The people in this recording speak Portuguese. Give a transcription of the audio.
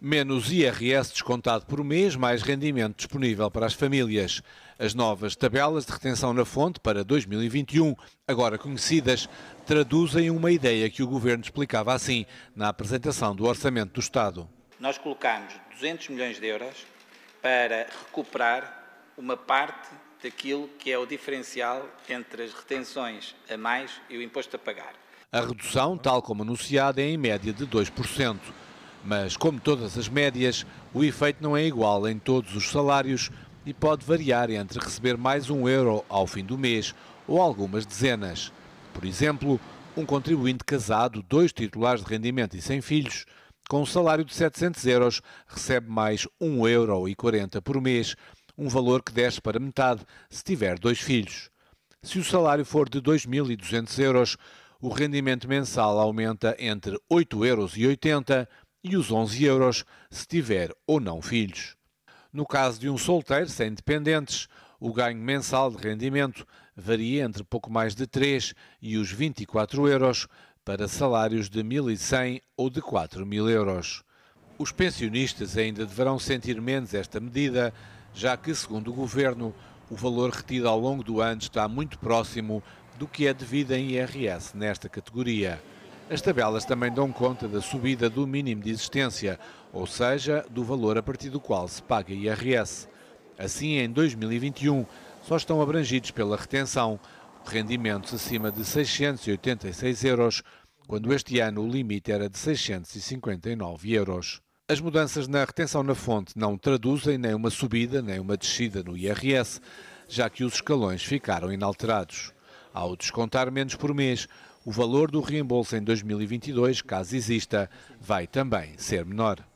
menos IRS descontado por mês, mais rendimento disponível para as famílias. As novas tabelas de retenção na fonte para 2021, agora conhecidas, traduzem uma ideia que o Governo explicava assim na apresentação do Orçamento do Estado. Nós colocamos 200 milhões de euros para recuperar uma parte daquilo que é o diferencial entre as retenções a mais e o imposto a pagar. A redução, tal como anunciada, é em média de 2%. Mas, como todas as médias, o efeito não é igual em todos os salários e pode variar entre receber mais um euro ao fim do mês ou algumas dezenas. Por exemplo, um contribuinte casado, dois titulares de rendimento e sem filhos, com um salário de 700 euros, recebe mais 1,40 euro por mês, um valor que desce para metade se tiver dois filhos. Se o salário for de 2.200 euros, o rendimento mensal aumenta entre 8,80 euros e os 11 euros se tiver ou não filhos. No caso de um solteiro sem dependentes, o ganho mensal de rendimento varia entre pouco mais de 3 e os 24 euros para salários de 1.100 ou de 4.000 euros. Os pensionistas ainda deverão sentir menos esta medida, já que, segundo o Governo, o valor retido ao longo do ano está muito próximo do que é devido em IRS nesta categoria. As tabelas também dão conta da subida do mínimo de existência, ou seja, do valor a partir do qual se paga IRS. Assim, em 2021, só estão abrangidos pela retenção rendimentos acima de 686 euros, quando este ano o limite era de 659 euros. As mudanças na retenção na fonte não traduzem nem uma subida nem uma descida no IRS, já que os escalões ficaram inalterados. Ao descontar menos por mês, o valor do reembolso em 2022, caso exista, vai também ser menor.